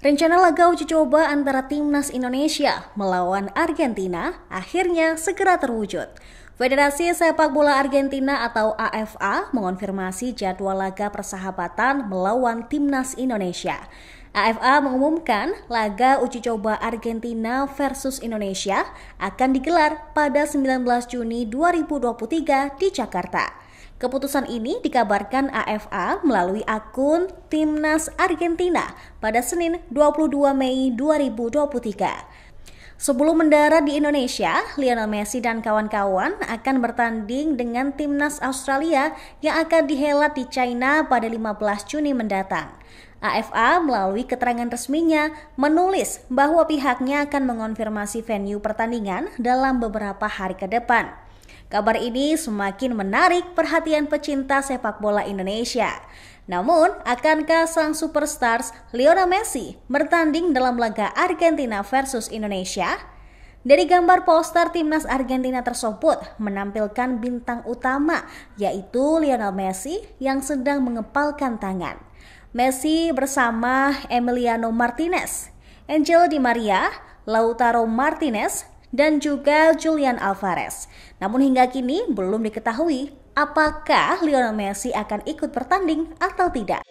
Rencana laga uji coba antara timnas Indonesia melawan Argentina akhirnya segera terwujud. Federasi Sepak Bola Argentina atau AFA mengonfirmasi jadwal laga persahabatan melawan timnas Indonesia. AFA mengumumkan laga uji coba Argentina versus Indonesia akan digelar pada 19 Juni 2023 di Jakarta. Keputusan ini dikabarkan AFA melalui akun Timnas Argentina pada Senin 22 Mei 2023. Sebelum mendarat di Indonesia, Lionel Messi dan kawan-kawan akan bertanding dengan timnas Australia yang akan dihelat di China pada 15 Juni mendatang. AFA melalui keterangan resminya menulis bahwa pihaknya akan mengonfirmasi venue pertandingan dalam beberapa hari ke depan. Kabar ini semakin menarik perhatian pecinta sepak bola Indonesia. Namun, akankah sang superstars Lionel Messi bertanding dalam laga Argentina versus Indonesia? Dari gambar poster timnas Argentina tersebut menampilkan bintang utama yaitu Lionel Messi yang sedang mengepalkan tangan. Messi bersama Emiliano Martinez, Angel Di Maria, Lautaro Martinez, dan juga Julian Alvarez. Namun hingga kini belum diketahui apakah Lionel Messi akan ikut bertanding atau tidak.